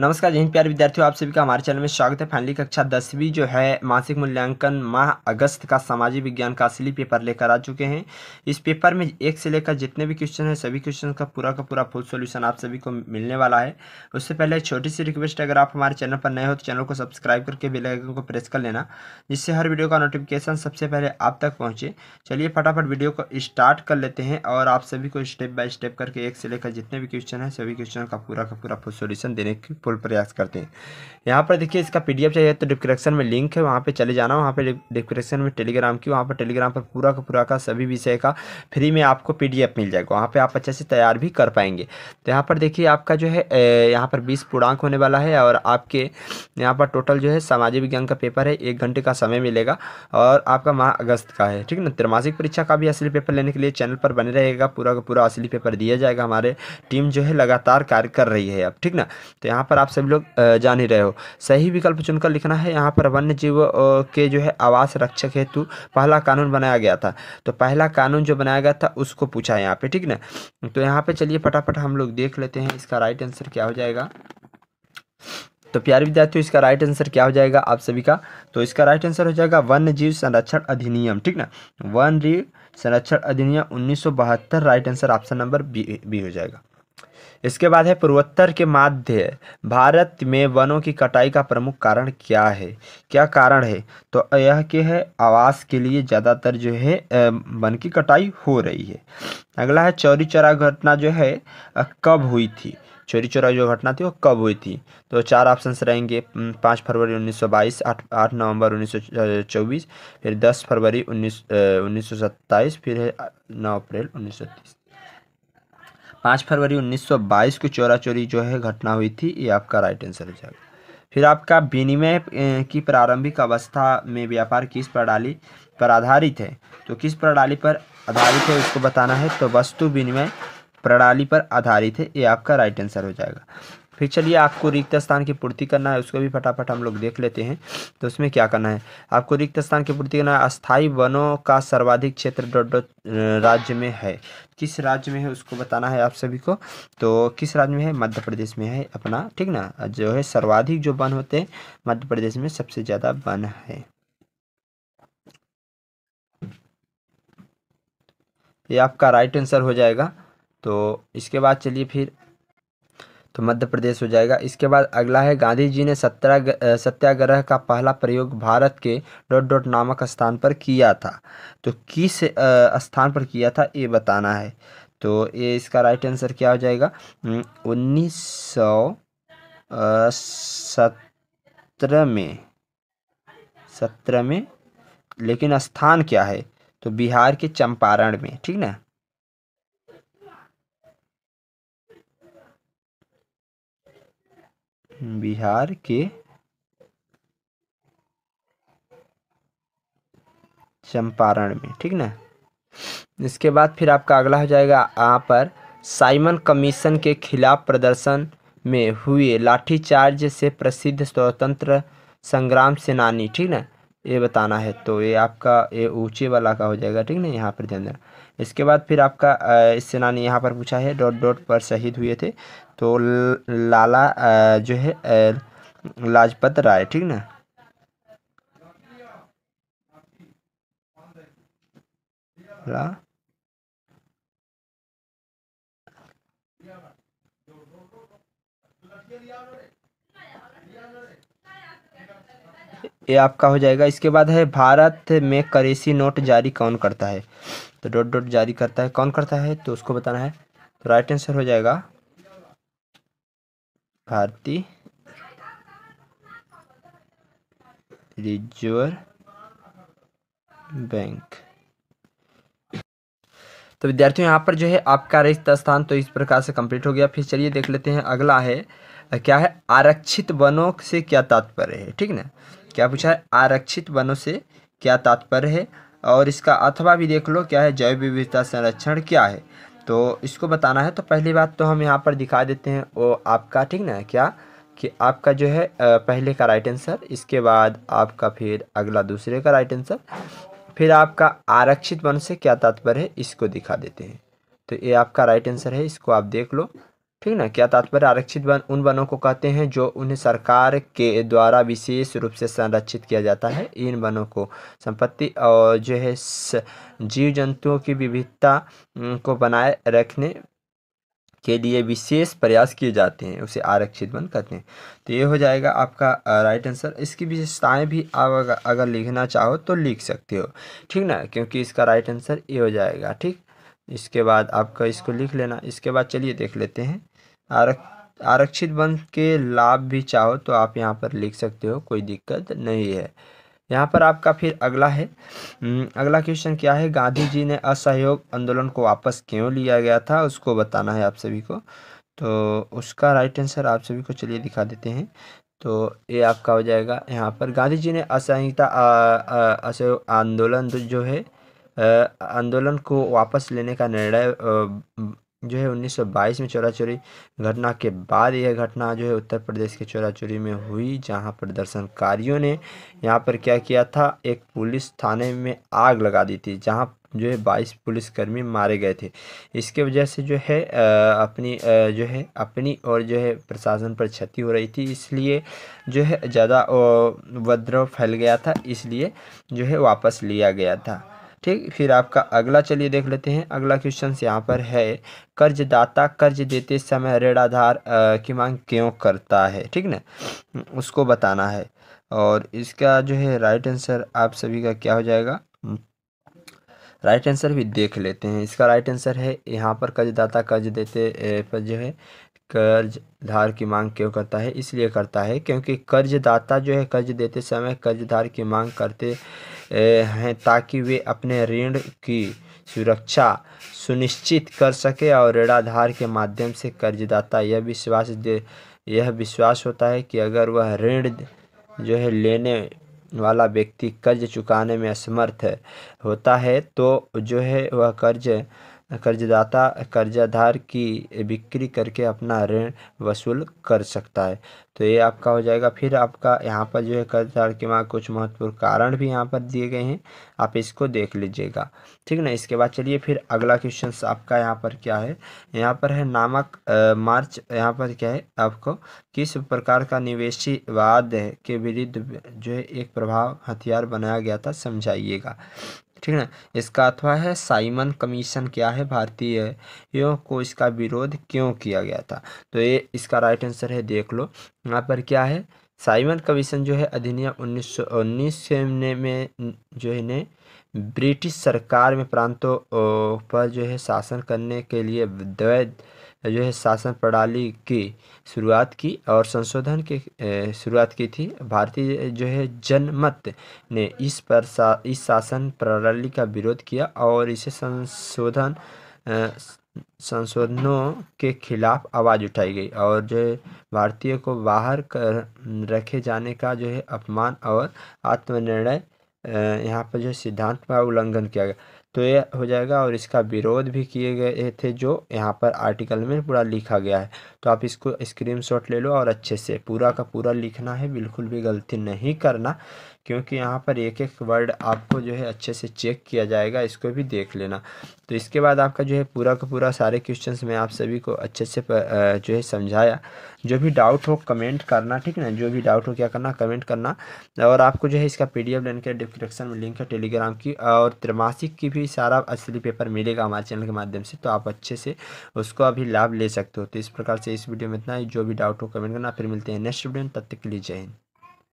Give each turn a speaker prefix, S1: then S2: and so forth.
S1: नमस्कार जय हिंद प्यार विद्यार्थियों आप सभी का हमारे चैनल में स्वागत है फाइनली कक्षा दसवीं जो है मासिक मूल्यांकन माह अगस्त का सामाजिक विज्ञान का असली पेपर लेकर आ चुके हैं इस पेपर में एक से लेकर जितने भी क्वेश्चन हैं सभी क्वेश्चन का पूरा का पूरा फुल सॉल्यूशन आप सभी को मिलने वाला है उससे पहले छोटी सी रिक्वेस्ट अगर आप हमारे चैनल पर नए हो तो चैनल को सब्सक्राइब करके बेलाइकन को प्रेस कर लेना जिससे हर वीडियो का नोटिफिकेशन सबसे पहले आप तक पहुँचे चलिए फटाफट वीडियो को स्टार्ट कर लेते हैं और आप सभी को स्टेप बाय स्टेप करके एक से लेकर जितने भी क्वेश्चन हैं सभी क्वेश्चन का पूरा का पूरा फुल सोल्यूशन देने की फुल प्रयास करते हैं यहाँ पर देखिए इसका पीडीएफ चाहिए तो डिस्क्रिप्शन में लिंक है वहाँ पे चले जाना वहाँ पे डिस्क्रिप्शन में टेलीग्राम की वहाँ पर टेलीग्राम पर पूरा का पूरा का सभी विषय का फ्री में आपको पीडीएफ मिल जाएगा वहाँ पे आप अच्छे से तैयार भी कर पाएंगे तो यहाँ पर देखिए आपका जो है यहाँ पर बीस पूर्णांक होने वाला है और आपके यहाँ पर टोटल जो है सामाजिक विज्ञान का पेपर है एक घंटे का समय मिलेगा और आपका माह अगस्त का है ठीक है ना त्रिमासिक परीक्षा का भी असली पेपर लेने के लिए चैनल पर बने रहेगा पूरा का पूरा असली पेपर दिया जाएगा हमारे टीम जो है लगातार कार्य कर रही है अब ठीक ना तो यहाँ पर पर आप सभी लोग जान ही रहे हो सही विकल्प चुनकर लिखना है यहाँ पर वन्य जीव के जो है आवास रक्षक हेतु पहला कानून बनाया गया था तो पहला कानून जो बनाया गया था उसको पूछा है यहाँ पे ठीक ना तो यहाँ पे चलिए फटाफट हम लोग देख लेते हैं इसका राइट आंसर क्या हो जाएगा तो प्यारे विद्यार्थियों इसका राइट आंसर क्या हो जाएगा आप सभी का तो इसका राइट आंसर हो जाएगा वन्य जीव संरक्षण अधिनियम ठीक ना वन जीव संरक्षण अधिनियम उन्नीस right answer option number B B हो जाएगा इसके बाद है पूर्वोत्तर के मध्य भारत में वनों की कटाई का प्रमुख कारण क्या है क्या कारण है तो यह के है आवास के लिए ज़्यादातर जो है वन की कटाई हो रही है अगला है चौरी चौरा घटना जो है कब हुई थी चोरी चोरा जो घटना थी वो कब हुई थी तो चार ऑप्शंस रहेंगे पाँच फरवरी 1922 आठ आठ सौ चौबीस फिर 10 फरवरी उन्नीस उन्नीस फिर है नौ अप्रैल उन्नीस पाँच फरवरी 1922 को चोरा चोरी जो है घटना हुई थी ये आपका राइट आंसर हो जाएगा फिर आपका विनिमय की प्रारंभिक अवस्था में व्यापार किस प्रणाली पर आधारित है तो किस प्रणाली पर आधारित है उसको बताना है तो वस्तु विनिमय प्रणाली पर आधारित है ये आपका राइट आंसर हो जाएगा फिर चलिए आपको रिक्त स्थान की पूर्ति करना है उसको भी फटाफट हम लोग देख लेते हैं तो उसमें क्या करना है आपको रिक्त स्थान की पूर्ति करना है अस्थायी वनों का सर्वाधिक क्षेत्र डॉट डॉट राज्य में है किस राज्य में है उसको बताना है आप सभी को तो किस राज्य में है मध्य प्रदेश में है अपना ठीक ना जो है सर्वाधिक जो वन होते हैं मध्य प्रदेश में सबसे ज़्यादा वन है ये आपका राइट आंसर हो जाएगा तो इसके बाद चलिए फिर तो मध्य प्रदेश हो जाएगा इसके बाद अगला है गांधी जी ने सत्या सत्याग्रह का पहला प्रयोग भारत के डॉट डॉट नामक स्थान पर किया था तो किस स्थान पर किया था ये बताना है तो ये इसका राइट आंसर क्या हो जाएगा उन्नीस सौ सत्रह में सत्रह में लेकिन स्थान क्या है तो बिहार के चंपारण में ठीक ना बिहार के चंपारण में ठीक ना इसके बाद फिर आपका अगला हो जाएगा यहाँ पर साइमन कमीशन के खिलाफ प्रदर्शन में हुए लाठीचार्ज से प्रसिद्ध स्वतंत्र संग्राम सेनानी ठीक ना ये बताना है तो ये आपका ये ऊंचे वाला का हो जाएगा ठीक ना यहाँ पर ध्यान देना इसके बाद फिर आपका सेनानी यहाँ पर पूछा है डॉट डॉट पर शहीद हुए थे तो लाला जो है लाजपत राय ठीक ना ये आपका हो जाएगा इसके बाद है भारत में करेंसी नोट जारी कौन करता है तो डॉट डॉट जारी करता है कौन करता है तो उसको बताना है तो राइट आंसर हो जाएगा भारती रिजर्व बैंक तो विद्यार्थियों यहाँ पर जो है आपका रिक्त स्थान तो इस प्रकार से कंप्लीट हो गया फिर चलिए देख लेते हैं अगला है क्या है आरक्षित वनों से क्या तात्पर्य है ठीक ना क्या पूछा है आरक्षित वनों से क्या तात्पर्य है और इसका अथवा भी देख लो क्या है जैव विविधता संरक्षण क्या है तो इसको बताना है तो पहली बात तो हम यहाँ पर दिखा देते हैं वो आपका ठीक ना क्या कि आपका जो है पहले का राइट आंसर इसके बाद आपका फिर अगला दूसरे का राइट आंसर फिर आपका आरक्षित वन से क्या तात्पर्य है इसको दिखा देते हैं तो ये आपका राइट आंसर है इसको आप देख लो ठीक ना क्या तात्पर्य आरक्षित वन उन वनों को कहते हैं जो उन्हें सरकार के द्वारा विशेष रूप से संरक्षित किया जाता है इन वनों को संपत्ति और जो है जीव जंतुओं की विविधता को बनाए रखने के लिए विशेष प्रयास किए जाते हैं उसे आरक्षित वन कहते हैं तो ये हो जाएगा आपका राइट आंसर इसकी विशेषताएँ भी आप अगर लिखना चाहो तो लिख सकते हो ठीक ना क्योंकि इसका राइट आंसर ये हो जाएगा ठीक इसके बाद आपका इसको लिख लेना इसके बाद चलिए देख लेते हैं आरक्षित वंश के लाभ भी चाहो तो आप यहाँ पर लिख सकते हो कोई दिक्कत नहीं है यहाँ पर आपका फिर अगला है अगला क्वेश्चन क्या है गांधी जी ने असहयोग आंदोलन को वापस क्यों लिया गया था उसको बताना है आप सभी को तो उसका राइट आंसर आप सभी को चलिए दिखा देते हैं तो ये आपका हो जाएगा यहाँ पर गांधी जी ने असहिता असहयोग आंदोलन जो है आंदोलन को वापस लेने का निर्णय जो है 1922 में चोरा चोरी घटना के बाद यह घटना जो है उत्तर प्रदेश के चोरा चोरी में हुई जहां प्रदर्शनकारियों ने यहां पर क्या किया था एक पुलिस थाने में आग लगा दी थी जहां जो है बाईस पुलिसकर्मी मारे गए थे इसके वजह से जो है अपनी जो है अपनी और जो है प्रशासन पर क्षति हो रही थी इसलिए जो है ज़्यादा उपद्रव फैल गया था इसलिए जो है वापस लिया गया था ठीक फिर आपका अगला चलिए देख लेते हैं अगला क्वेश्चन यहाँ पर है कर्जदाता कर्ज देते समय ऋण आधार की मांग क्यों करता है ठीक ना उसको बताना है और इसका जो है राइट आंसर आप सभी का क्या हो जाएगा राइट आंसर भी देख लेते हैं इसका राइट आंसर है यहाँ पर कर्जदाता कर्ज देते पर जो है कर्ज धार की मांग क्यों करता है इसलिए करता है क्योंकि कर्जदाता जो है कर्ज देते समय कर्जधार की मांग करते हैं ताकि वे अपने ऋण की सुरक्षा सुनिश्चित कर सके और ऋणाधार के माध्यम से कर्जदाता यह विश्वास दे यह विश्वास होता है कि अगर वह ऋण जो है लेने वाला व्यक्ति कर्ज चुकाने में असमर्थ होता है तो जो है वह कर्ज कर्जदाता कर्जाधार की बिक्री करके अपना ऋण वसूल कर सकता है तो ये आपका हो जाएगा फिर आपका यहाँ पर जो है कर्जदार के माँ कुछ महत्वपूर्ण कारण भी यहाँ पर दिए गए हैं आप इसको देख लीजिएगा ठीक ना इसके बाद चलिए फिर अगला क्वेश्चन आपका यहाँ पर क्या है यहाँ पर है नामक आ, मार्च यहाँ पर क्या है आपको किस प्रकार का निवेशी वाद के विरुद्ध जो है एक प्रभाव हथियार बनाया गया था समझाइएगा ठीक है ना इसका अथवा है साइमन कमीशन क्या है भारतीय यो को इसका विरोध क्यों किया गया था तो ये इसका राइट आंसर है देख लो यहाँ पर क्या है साइमन कमीशन जो है अधिनियम उन्नीस सौ उन्नीस में जो है ने ब्रिटिश सरकार में प्रांतों पर जो है शासन करने के लिए वैध जो है शासन प्रणाली की शुरुआत की और संशोधन की शुरुआत की थी भारतीय जो है जनमत ने इस पर सा, इस शासन प्रणाली का विरोध किया और इसे संशोधन संशोधनों के खिलाफ आवाज़ उठाई गई और जो भारतीय को बाहर कर रखे जाने का जो है अपमान और आत्मनिर्णय यहाँ पर जो सिद्धांत का उल्लंघन किया गया तो ये हो जाएगा और इसका विरोध भी किए गए थे जो यहाँ पर आर्टिकल में पूरा लिखा गया है तो आप इसको स्क्रीनशॉट ले लो और अच्छे से पूरा का पूरा लिखना है बिल्कुल भी गलती नहीं करना क्योंकि यहाँ पर एक एक वर्ड आपको जो है अच्छे से चेक किया जाएगा इसको भी देख लेना तो इसके बाद आपका जो है पूरा का पूरा सारे क्वेश्चंस मैं आप सभी को अच्छे से जो है समझाया जो भी डाउट हो कमेंट करना ठीक है ना जो भी डाउट हो क्या करना कमेंट करना और आपको जो है इसका पी डी एफ के डिस्क्रिप्शन में लिंक है टेलीग्राम की और त्रिमासिक की भी सारा असली पेपर मिलेगा हमारे चैनल के माध्यम से तो आप अच्छे से उसको अभी लाभ ले सकते हो तो इस प्रकार से इस वीडियो में इतना ही जो भी डाउट हो कमेंट करना फिर मिलते हैं नेक्स्ट वीडियो तब तक के लिए जय हिंद